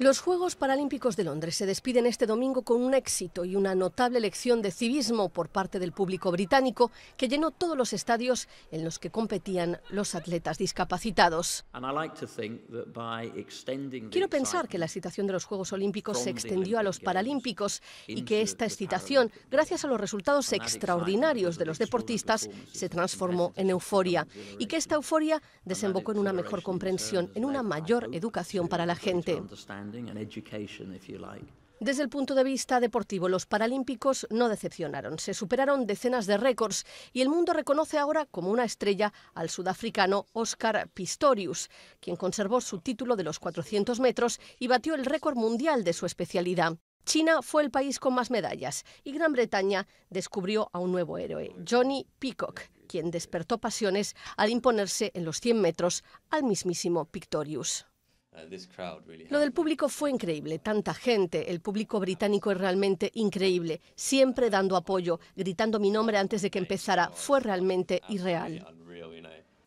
Los Juegos Paralímpicos de Londres se despiden este domingo con un éxito y una notable lección de civismo por parte del público británico que llenó todos los estadios en los que competían los atletas discapacitados. Quiero pensar que la excitación de los Juegos Olímpicos se extendió a los Paralímpicos y que esta excitación, gracias a los resultados extraordinarios de los deportistas, se transformó en euforia y que esta euforia desembocó en una mejor comprensión, en una mayor educación para la gente. Desde el punto de vista deportivo, los Paralímpicos no decepcionaron. Se superaron decenas de récords y el mundo reconoce ahora como una estrella al sudafricano Oscar Pistorius, quien conservó su título de los 400 metros y batió el récord mundial de su especialidad. China fue el país con más medallas y Gran Bretaña descubrió a un nuevo héroe, Johnny Peacock, quien despertó pasiones al imponerse en los 100 metros al mismísimo Pictorius. Uh, Lo del público fue increíble, tanta gente, el público británico es realmente increíble, siempre dando apoyo, gritando mi nombre antes de que empezara, fue realmente irreal.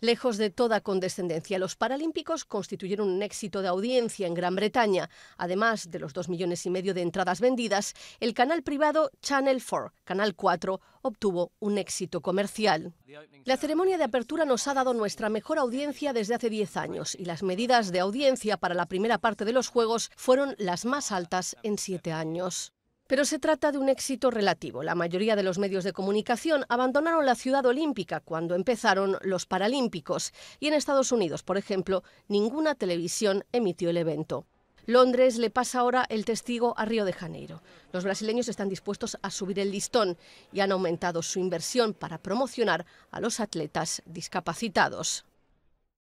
Lejos de toda condescendencia, los Paralímpicos constituyeron un éxito de audiencia en Gran Bretaña. Además de los dos millones y medio de entradas vendidas, el canal privado Channel 4, Canal 4, obtuvo un éxito comercial. La ceremonia de apertura nos ha dado nuestra mejor audiencia desde hace 10 años y las medidas de audiencia para la primera parte de los Juegos fueron las más altas en siete años. Pero se trata de un éxito relativo. La mayoría de los medios de comunicación abandonaron la ciudad olímpica cuando empezaron los Paralímpicos y en Estados Unidos, por ejemplo, ninguna televisión emitió el evento. Londres le pasa ahora el testigo a Río de Janeiro. Los brasileños están dispuestos a subir el listón y han aumentado su inversión para promocionar a los atletas discapacitados.